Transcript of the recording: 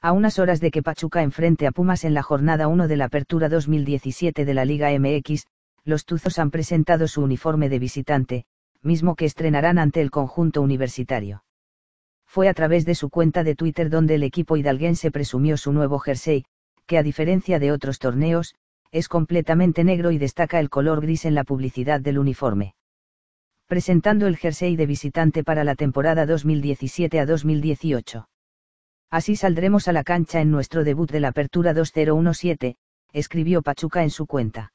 A unas horas de que Pachuca enfrente a Pumas en la jornada 1 de la Apertura 2017 de la Liga MX, los Tuzos han presentado su uniforme de visitante, mismo que estrenarán ante el conjunto universitario. Fue a través de su cuenta de Twitter donde el equipo hidalguense presumió su nuevo jersey, que a diferencia de otros torneos, es completamente negro y destaca el color gris en la publicidad del uniforme. Presentando el jersey de visitante para la temporada 2017 a 2018. Así saldremos a la cancha en nuestro debut de la Apertura 2017, escribió Pachuca en su cuenta.